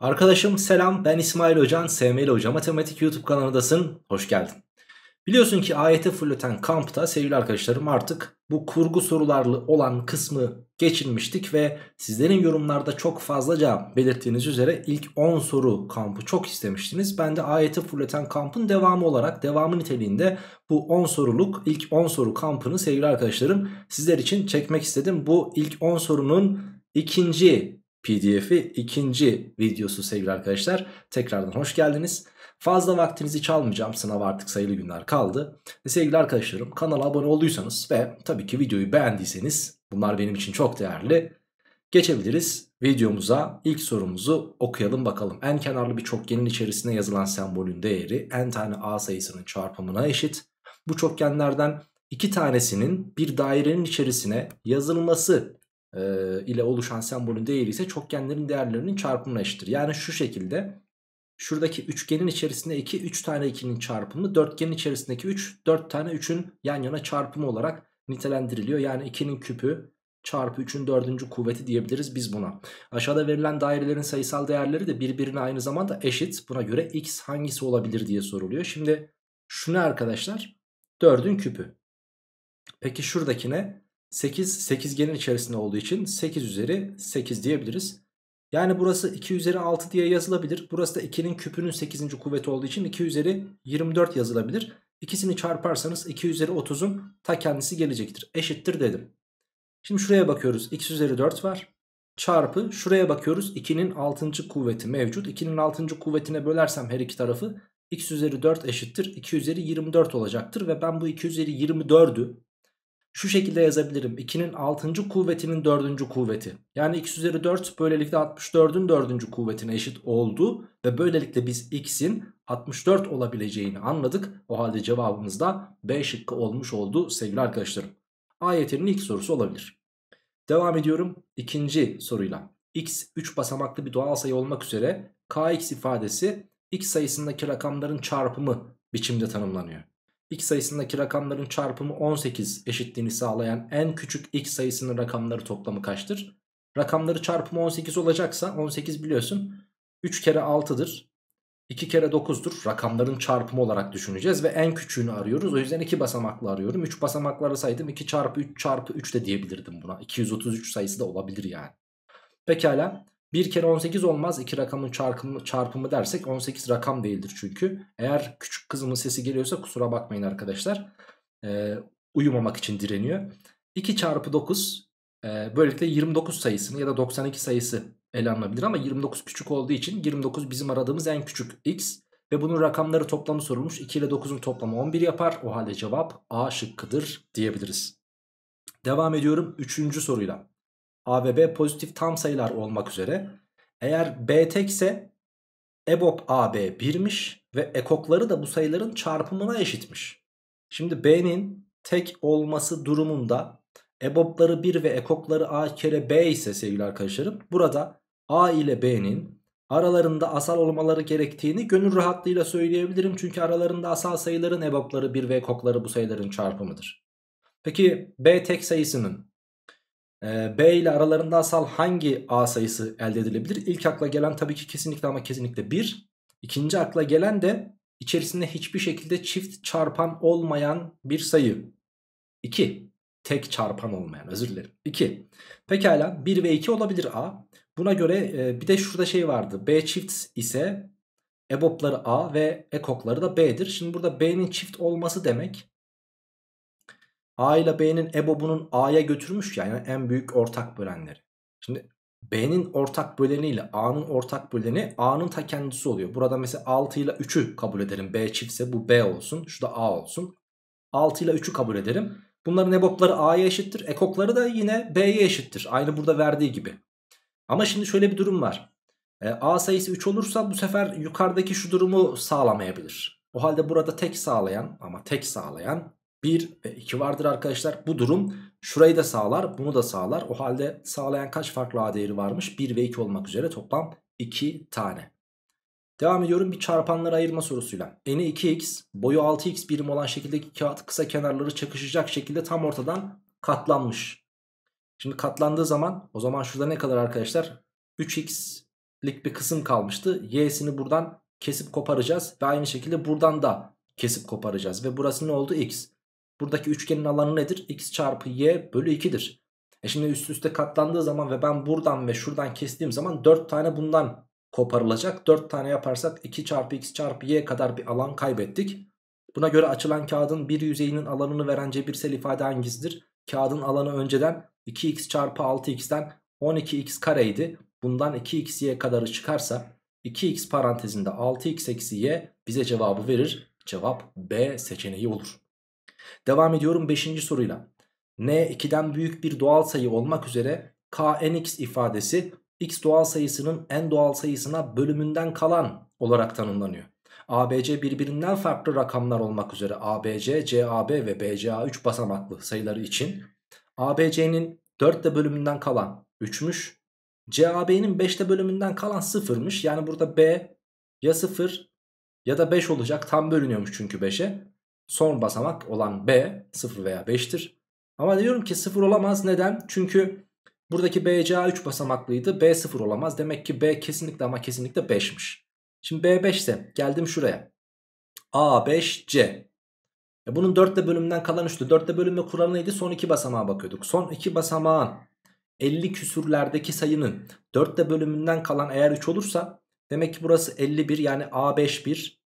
Arkadaşım selam ben İsmail Hocan, Sevmeli Hoca Matematik YouTube kanalındasın. Hoş geldin. Biliyorsun ki AYT Flöten Kamp'ta sevgili arkadaşlarım artık bu kurgu sorularlı olan kısmı geçilmiştik ve sizlerin yorumlarda çok fazlaca belirttiğiniz üzere ilk 10 soru kampı çok istemiştiniz. Ben de AYT Flöten Kamp'ın devamı olarak devamı niteliğinde bu 10 soruluk ilk 10 soru kampını sevgili arkadaşlarım sizler için çekmek istedim. Bu ilk 10 sorunun ikinci PDF'i ikinci videosu sevgili arkadaşlar. Tekrardan hoş geldiniz. Fazla vaktinizi çalmayacağım. Sınav artık sayılı günler kaldı. Ve sevgili arkadaşlarım kanala abone olduysanız ve tabii ki videoyu beğendiyseniz bunlar benim için çok değerli. Geçebiliriz videomuza ilk sorumuzu okuyalım bakalım. En kenarlı bir çokgenin içerisine yazılan sembolün değeri en tane a sayısının çarpımına eşit. Bu çokgenlerden iki tanesinin bir dairenin içerisine yazılması e, ile oluşan sembolün değeri ise çokgenlerin değerlerinin çarpımına eşittir. Yani şu şekilde şuradaki üçgenin içerisinde 2 3 tane 2'nin çarpımı dörtgenin içerisindeki 3 4 tane 3'ün yan yana çarpımı olarak nitelendiriliyor. Yani 2'nin küpü çarpı 3'ün dördüncü kuvveti diyebiliriz biz buna. Aşağıda verilen dairelerin sayısal değerleri de birbirine aynı zamanda eşit. Buna göre x hangisi olabilir diye soruluyor. Şimdi şu ne arkadaşlar? 4'ün küpü. Peki şuradaki ne? 8 sekizgenin içerisinde olduğu için 8 üzeri 8 diyebiliriz. Yani burası 2 üzeri 6 diye yazılabilir. Burası da 2'nin küpünün 8. kuvveti olduğu için 2 üzeri 24 yazılabilir. İkisini çarparsanız 2 üzeri 30'un ta kendisi gelecektir. Eşittir dedim. Şimdi şuraya bakıyoruz. x üzeri 4 var. Çarpı şuraya bakıyoruz. 2'nin 6. kuvveti mevcut. 2'nin 6. kuvvetine bölersem her iki tarafı x üzeri 4 eşittir. 2 üzeri 24 olacaktır. Ve ben bu 2 üzeri 24'ü şu şekilde yazabilirim. 2'nin 6. kuvvetinin 4. kuvveti. Yani x üzeri 4 böylelikle 64'ün 4. kuvvetine eşit oldu. Ve böylelikle biz x'in 64 olabileceğini anladık. O halde cevabımız da B şıkkı olmuş oldu sevgili arkadaşlarım. AYT'nin ilk sorusu olabilir. Devam ediyorum ikinci soruyla. x 3 basamaklı bir doğal sayı olmak üzere kx ifadesi x sayısındaki rakamların çarpımı biçimde tanımlanıyor x sayısındaki rakamların çarpımı 18 eşitliğini sağlayan en küçük x sayısının rakamları toplamı kaçtır? Rakamları çarpımı 18 olacaksa 18 biliyorsun 3 kere 6'dır. 2 kere 9'dur. Rakamların çarpımı olarak düşüneceğiz ve en küçüğünü arıyoruz. O yüzden 2 basamaklı arıyorum. 3 basamaklı saydım 2 çarpı 3 çarpı 3 de diyebilirdim buna. 233 sayısı da olabilir yani. Pekala. 1 kere 18 olmaz. iki rakamın çarpımı, çarpımı dersek 18 rakam değildir çünkü. Eğer küçük kızımın sesi geliyorsa kusura bakmayın arkadaşlar. Ee, uyumamak için direniyor. 2 çarpı 9 e, böylelikle 29 sayısını ya da 92 sayısı ele alınabilir ama 29 küçük olduğu için 29 bizim aradığımız en küçük x ve bunun rakamları toplamı sorulmuş. 2 ile 9'un toplamı 11 yapar. O halde cevap A şıkkıdır diyebiliriz. Devam ediyorum 3. soruyla. A ve B pozitif tam sayılar olmak üzere. Eğer B tekse EBOB AB 1'miş ve ekokları da bu sayıların çarpımına eşitmiş. Şimdi B'nin tek olması durumunda EBOB'ları 1 ve ekokları A kere B ise sevgili arkadaşlarım burada A ile B'nin aralarında asal olmaları gerektiğini gönül rahatlığıyla söyleyebilirim. Çünkü aralarında asal sayıların EBOB'ları 1 ve ekokları bu sayıların çarpımıdır. Peki B tek sayısının ee, B ile aralarında asal hangi A sayısı elde edilebilir? İlk akla gelen tabii ki kesinlikle ama kesinlikle 1. İkinci akla gelen de içerisinde hiçbir şekilde çift çarpan olmayan bir sayı. 2. Tek çarpan olmayan özür dilerim. 2. Pekala 1 ve 2 olabilir A. Buna göre e, bir de şurada şey vardı. B çift ise EBOB'ları A ve ekokları da B'dir. Şimdi burada B'nin çift olması demek A ile B'nin EBOB'unun A'ya götürmüş ya yani en büyük ortak bölenleri. Şimdi B'nin ortak böleni ile A'nın ortak böleni A'nın ta kendisi oluyor. Burada mesela 6 ile 3'ü kabul edelim. B çiftse bu B olsun. Şu da A olsun. 6 ile 3'ü kabul edelim. Bunların ebobları A'ya eşittir. Ekokları da yine B'ye eşittir. Aynı burada verdiği gibi. Ama şimdi şöyle bir durum var. E, A sayısı 3 olursa bu sefer yukarıdaki şu durumu sağlamayabilir. O halde burada tek sağlayan ama tek sağlayan 1 ve 2 vardır arkadaşlar. Bu durum şurayı da sağlar bunu da sağlar. O halde sağlayan kaç farklı A değeri varmış? 1 ve 2 olmak üzere toplam 2 tane. Devam ediyorum bir çarpanları ayırma sorusuyla. Eni 2x boyu 6x birim olan şekildeki kağıt kısa kenarları çakışacak şekilde tam ortadan katlanmış. Şimdi katlandığı zaman o zaman şurada ne kadar arkadaşlar? 3x'lik bir kısım kalmıştı. Y'sini buradan kesip koparacağız ve aynı şekilde buradan da kesip koparacağız. Ve burası ne oldu? X. Buradaki üçgenin alanı nedir? X çarpı y bölü 2'dir. E şimdi üst üste katlandığı zaman ve ben buradan ve şuradan kestiğim zaman 4 tane bundan koparılacak. 4 tane yaparsak 2 çarpı x çarpı y kadar bir alan kaybettik. Buna göre açılan kağıdın bir yüzeyinin alanını veren cebirsel ifade hangisidir? Kağıdın alanı önceden 2x çarpı 6x'ten 12x kareydi. Bundan 2xy kadarı çıkarsa 2x parantezinde 6x eksi y bize cevabı verir. Cevap B seçeneği olur. Devam ediyorum 5. soruyla. n 2'den büyük bir doğal sayı olmak üzere knx ifadesi x doğal sayısının n doğal sayısına bölümünden kalan olarak tanımlanıyor. ABC birbirinden farklı rakamlar olmak üzere ABC, CAB ve BCA 3 basamaklı sayıları için ABC'nin 4'te bölümünden kalan 3'müş. CAB'nin 5'te bölümünden kalan 0'mış. Yani burada B ya 0 ya da 5 olacak. Tam bölünüyormuş çünkü 5'e. Son basamak olan B 0 veya 5'tir. Ama diyorum ki 0 olamaz. Neden? Çünkü buradaki BCA 3 basamaklıydı. B 0 olamaz. Demek ki B kesinlikle ama kesinlikle 5'miş. Şimdi B 5 ise geldim şuraya. A 5 C. E bunun 4 bölümden kalan üstü. 4 ile bölünme kuralı neydi? Son 2 basamağa bakıyorduk. Son 2 basamağın 50 küsürlerdeki sayının 4 bölümünden kalan eğer 3 olursa demek ki burası 51 yani A5 1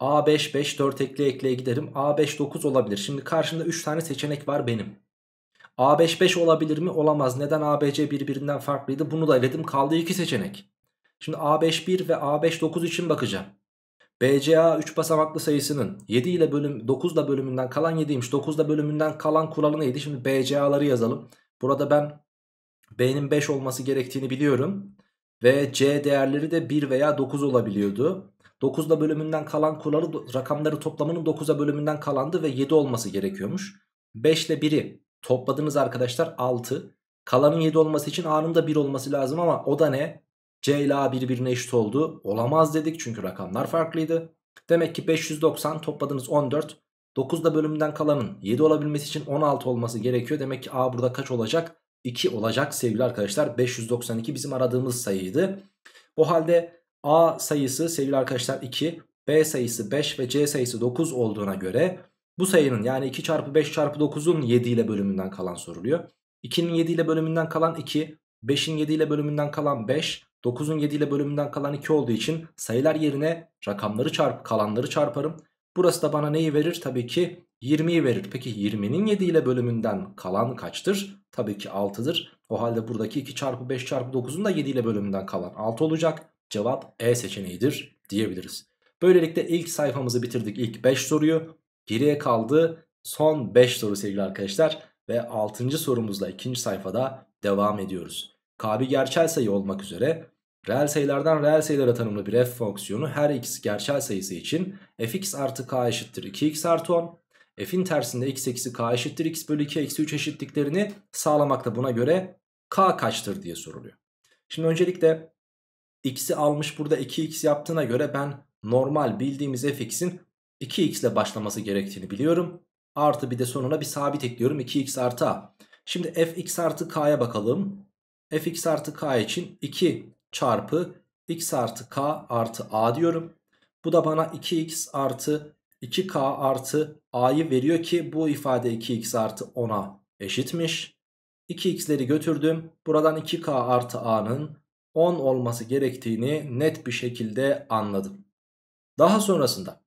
A5 5 4 ekli ekleye giderim. A5 9 olabilir. Şimdi karşımda 3 tane seçenek var benim. A5 5 olabilir mi? Olamaz. Neden ABC birbirinden farklıydı? Bunu da eledim. Kaldı 2 seçenek. Şimdi A5 1 ve A5 9 için bakacağım. BCA 3 basamaklı sayısının 7 ile bölüm 9 da bölümünden kalan 7'ymiş. 9 da bölümünden kalan kuralı neydi? Şimdi BCA'ları yazalım. Burada ben B'nin 5 olması gerektiğini biliyorum. Ve C değerleri de 1 veya 9 olabiliyordu. 9'da bölümünden kalan kuralı rakamları toplamının 9'a bölümünden kalandı ve 7 olması gerekiyormuş. 5 ile 1'i topladınız arkadaşlar 6. Kalanın 7 olması için A'nın da 1 olması lazım ama o da ne? C ile A birbirine eşit oldu. Olamaz dedik çünkü rakamlar farklıydı. Demek ki 590 topladınız 14. 9'da bölümünden kalanın 7 olabilmesi için 16 olması gerekiyor. Demek ki A burada kaç olacak? 2 olacak sevgili arkadaşlar. 592 bizim aradığımız sayıydı. O halde A sayısı sevgili arkadaşlar 2, B sayısı 5 ve C sayısı 9 olduğuna göre bu sayının yani 2 çarpı 5 çarpı 9'un 7 ile bölümünden kalan soruluyor. 2'nin 7 ile bölümünden kalan 2, 5'in 7 ile bölümünden kalan 5, 9'un 7 ile bölümünden kalan 2 olduğu için sayılar yerine rakamları çarp kalanları çarparım. Burası da bana neyi verir? Tabii ki 20'yi verir. Peki 20'nin 7 ile bölümünden kalan kaçtır? Tabii ki 6'dır. O halde buradaki 2 çarpı 5 çarpı 9'un da 7 ile bölümünden kalan 6 olacak. Cevap E seçeneğidir diyebiliriz. Böylelikle ilk sayfamızı bitirdik ilk 5 soruyu. Geriye kaldı son 5 soru sevgili arkadaşlar. Ve 6. sorumuzla 2. sayfada devam ediyoruz. K bir gerçel sayı olmak üzere reel sayılardan reel sayılara tanımlı bir f fonksiyonu her x gerçel sayısı için fx artı k eşittir 2x artı 10. f'in tersinde x eksi k eşittir x bölü 2 eksi 3 eşitliklerini sağlamakta buna göre k kaçtır diye soruluyor. Şimdi öncelikle x'i almış burada 2x yaptığına göre ben normal bildiğimiz fx'in 2x ile başlaması gerektiğini biliyorum. Artı bir de sonuna bir sabit ekliyorum 2x artı a. Şimdi fx artı k'ya bakalım. fx artı k için 2 çarpı x artı k artı a diyorum. Bu da bana 2x artı 2k artı a'yı veriyor ki bu ifade 2x artı 10'a eşitmiş. 2x'leri götürdüm. Buradan 2k artı a'nın 10 olması gerektiğini net bir şekilde anladım. Daha sonrasında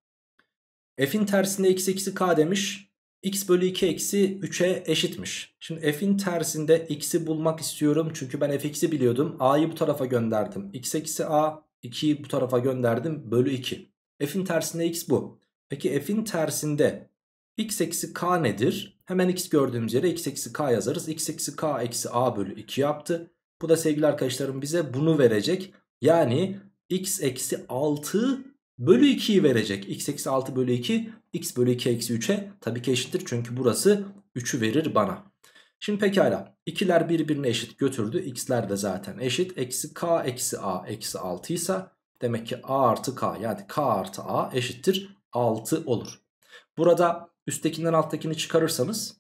f'in tersinde x eksi k demiş. x bölü 2 eksi 3'e eşitmiş. Şimdi f'in tersinde x'i bulmak istiyorum. Çünkü ben fx'i biliyordum. a'yı bu tarafa gönderdim. x eksi a 2'yi bu tarafa gönderdim. Bölü 2. f'in tersinde x bu. Peki f'in tersinde x eksi k nedir? Hemen x gördüğümüz yere x eksi k yazarız. x eksi k eksi a bölü 2 yaptı. Bu da sevgili arkadaşlarım bize bunu verecek. Yani x eksi 6 bölü 2'yi verecek. x eksi 6 bölü 2 x bölü 2 eksi 3'e tabii ki eşittir. Çünkü burası 3'ü verir bana. Şimdi pekala ikiler birbirine eşit götürdü. X'ler de zaten eşit. Eksi k eksi a eksi 6 ise demek ki a artı k yani k artı a eşittir 6 olur. Burada üsttekinden alttakini çıkarırsanız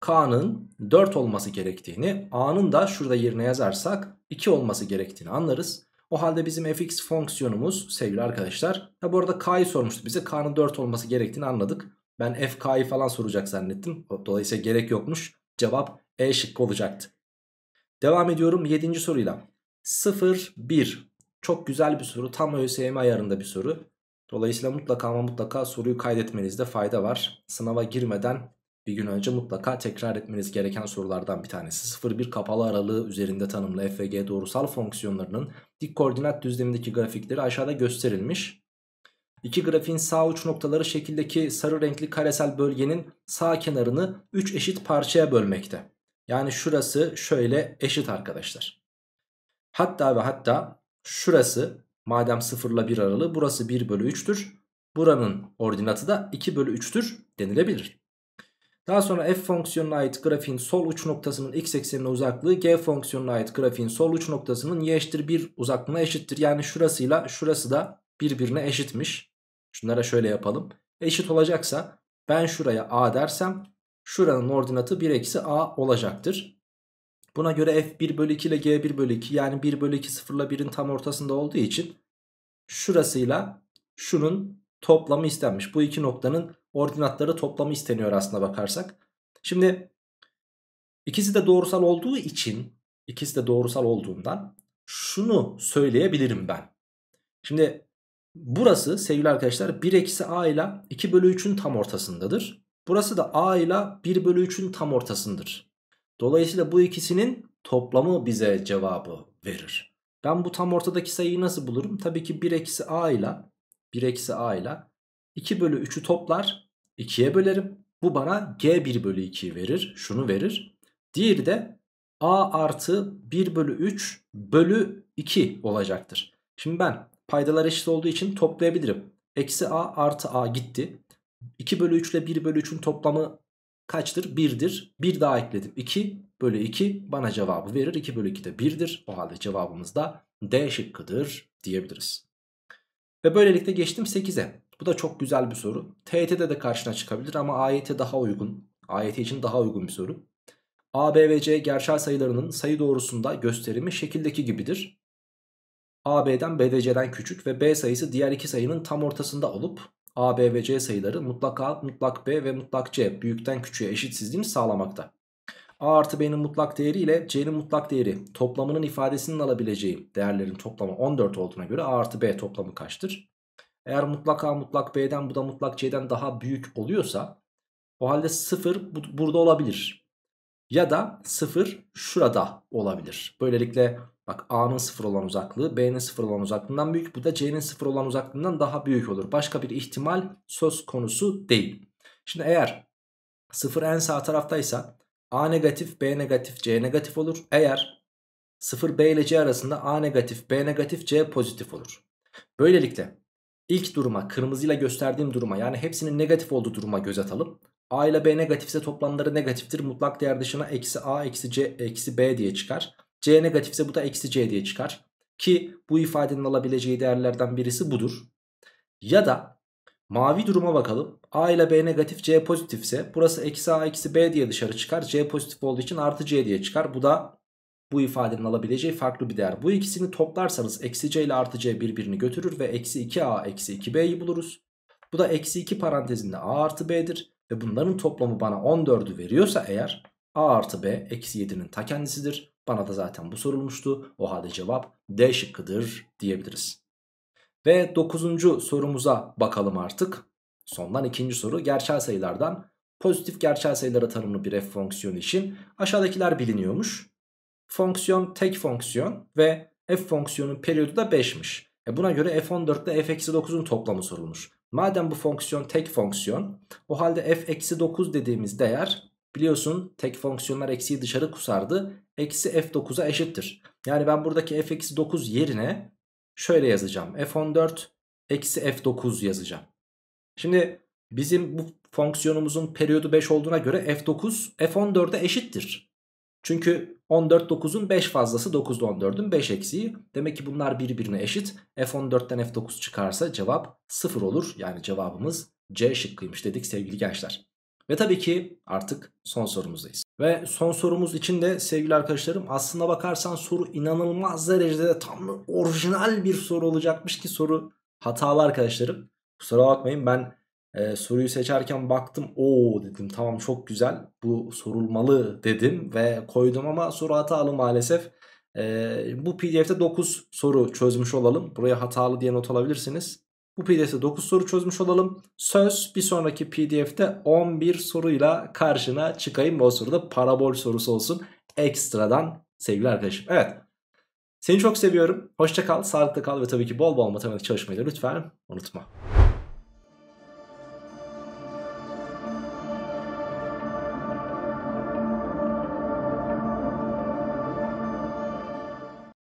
K'nın 4 olması gerektiğini, A'nın da şurada yerine yazarsak 2 olması gerektiğini anlarız. O halde bizim fx fonksiyonumuz sevgili arkadaşlar. Ya bu arada K'yı sormuştu bize. K'nın 4 olması gerektiğini anladık. Ben fk'yı falan soracak zannettim. Dolayısıyla gerek yokmuş. Cevap E şıkkı olacaktı. Devam ediyorum 7. soruyla. 0, 1. Çok güzel bir soru. Tam ÖSYM ayarında bir soru. Dolayısıyla mutlaka ama mutlaka soruyu kaydetmenizde fayda var. Sınava girmeden bir gün önce mutlaka tekrar etmeniz gereken sorulardan bir tanesi. 0-1 kapalı aralığı üzerinde tanımlı f doğrusal fonksiyonlarının dik koordinat düzlemindeki grafikleri aşağıda gösterilmiş. İki grafiğin sağ uç noktaları şekildeki sarı renkli karesel bölgenin sağ kenarını 3 eşit parçaya bölmekte. Yani şurası şöyle eşit arkadaşlar. Hatta ve hatta şurası madem 0 ile 1 aralığı burası 1 bölü 3'tür. Buranın ordinatı da 2 bölü 3'tür denilebilir. Daha sonra f fonksiyonuna ait grafiğin sol uç noktasının x eksenine uzaklığı g fonksiyonuna ait grafiğin sol uç noktasının y eşittir 1 uzaklığına eşittir. Yani şurasıyla şurası da birbirine eşitmiş. Şunlara şöyle yapalım. Eşit olacaksa ben şuraya a dersem şuranın ordinatı 1 eksi a olacaktır. Buna göre f1 bölü 2 ile g1 bölü 2 yani 1 bölü 2 sıfırla 1'in tam ortasında olduğu için şurasıyla şunun toplamı istenmiş. Bu iki noktanın ordinatları toplamı isteniyor aslında bakarsak. Şimdi ikisi de doğrusal olduğu için ikisi de doğrusal olduğundan şunu söyleyebilirim ben. Şimdi burası sevgili arkadaşlar 1 eksi a ile 2 bölü 3'ün tam ortasındadır. Burası da a ile 1 bölü 3'ün tam ortasındır. Dolayısıyla bu ikisinin toplamı bize cevabı verir. Ben bu tam ortadaki sayıyı nasıl bulurum? Tabii ki 1 eksi a ile 1 eksi a ile 2 bölü 3'ü toplar 2'ye bölerim. Bu bana G1 bölü 2'yi verir. Şunu verir. Diğeri de A artı 1 bölü 3 bölü 2 olacaktır. Şimdi ben paydalar eşit olduğu için toplayabilirim. Eksi A artı A gitti. 2 bölü 3 ile 1 bölü 3'ün toplamı kaçtır? 1'dir. 1 daha ekledim. 2 bölü 2 bana cevabı verir. 2 bölü 2 de 1'dir. O halde cevabımız da D şıkkıdır diyebiliriz. Ve böylelikle geçtim 8'e. Bu da çok güzel bir soru. TYT'de de karşına çıkabilir ama AYT daha uygun. AYT için daha uygun bir soru. A, B ve C gerçel sayılarının sayı doğrusunda gösterimi şekildeki gibidir. A, B'den B ve C'den küçük ve B sayısı diğer iki sayının tam ortasında olup A, B ve C sayıları mutlak A, mutlak B ve mutlak C büyükten küçüğe eşitsizliğini sağlamakta. A artı B'nin mutlak değeri ile C'nin mutlak değeri toplamının ifadesinin alabileceği değerlerin toplamı 14 olduğuna göre A artı B toplamı kaçtır? Eğer mutlak A mutlak B'den bu da mutlak C'den daha büyük oluyorsa o halde 0 bu, burada olabilir. Ya da 0 şurada olabilir. Böylelikle bak A'nın 0 olan uzaklığı B'nin 0 olan uzaklığından büyük. Bu da C'nin 0 olan uzaklığından daha büyük olur. Başka bir ihtimal söz konusu değil. Şimdi eğer 0 en sağ taraftaysa A negatif, B negatif, C negatif olur. Eğer 0 B ile C arasında A negatif, B negatif, C pozitif olur. Böylelikle İlk duruma kırmızıyla gösterdiğim duruma yani hepsinin negatif olduğu duruma göz atalım. A ile B negatifse toplamları negatiftir. Mutlak değer dışına eksi A eksi C eksi B diye çıkar. C negatifse bu da eksi C diye çıkar. Ki bu ifadenin alabileceği değerlerden birisi budur. Ya da mavi duruma bakalım. A ile B negatif C pozitifse burası eksi A eksi B diye dışarı çıkar. C pozitif olduğu için artı C diye çıkar. Bu da bu ifadenin alabileceği farklı bir değer. Bu ikisini toplarsanız eksi c ile artı c birbirini götürür ve eksi 2a eksi 2b'yi buluruz. Bu da eksi 2 parantezinde a artı b'dir ve bunların toplamı bana 14'ü veriyorsa eğer a artı b eksi 7'nin ta kendisidir. Bana da zaten bu sorulmuştu. O halde cevap D şıkkıdır diyebiliriz. Ve 9. sorumuza bakalım artık. Sondan ikinci soru gerçel sayılardan pozitif gerçel sayılara tanımlı bir f fonksiyonu için aşağıdakiler biliniyormuş. Fonksiyon tek fonksiyon ve f fonksiyonun periyodu da 5'miş. E buna göre f14 ile f-9'un toplamı sorulmuş. Madem bu fonksiyon tek fonksiyon o halde f-9 dediğimiz değer biliyorsun tek fonksiyonlar eksiyi dışarı kusardı. Eksi f9'a eşittir. Yani ben buradaki f-9 yerine şöyle yazacağım. f14 eksi f9 yazacağım. Şimdi bizim bu fonksiyonumuzun periyodu 5 olduğuna göre f9 f14'e eşittir. Çünkü 14 9'un 5 fazlası 9'da 14'ün 5 eksiği. Demek ki bunlar birbirine eşit. F14'ten F9 çıkarsa cevap 0 olur. Yani cevabımız C şıkkıymış dedik sevgili gençler. Ve tabii ki artık son sorumuzdayız. Ve son sorumuz için de sevgili arkadaşlarım aslında bakarsan soru inanılmaz derecede tam orijinal bir soru olacakmış ki soru hatalı arkadaşlarım. Kusura bakmayın ben ee, soruyu seçerken baktım o dedim tamam çok güzel bu sorulmalı dedim ve koydum ama soru hatalı maalesef. Ee, bu pdf'de 9 soru çözmüş olalım. Buraya hatalı diye not alabilirsiniz. Bu pdf'de 9 soru çözmüş olalım. Söz bir sonraki pdf'de 11 soruyla karşına çıkayım. O soruda parabol sorusu olsun. Ekstradan sevgili arkadaşım. Evet seni çok seviyorum. Hoşça kal, sağlıklı kal ve tabii ki bol bol matematik çalışmayı da lütfen unutma.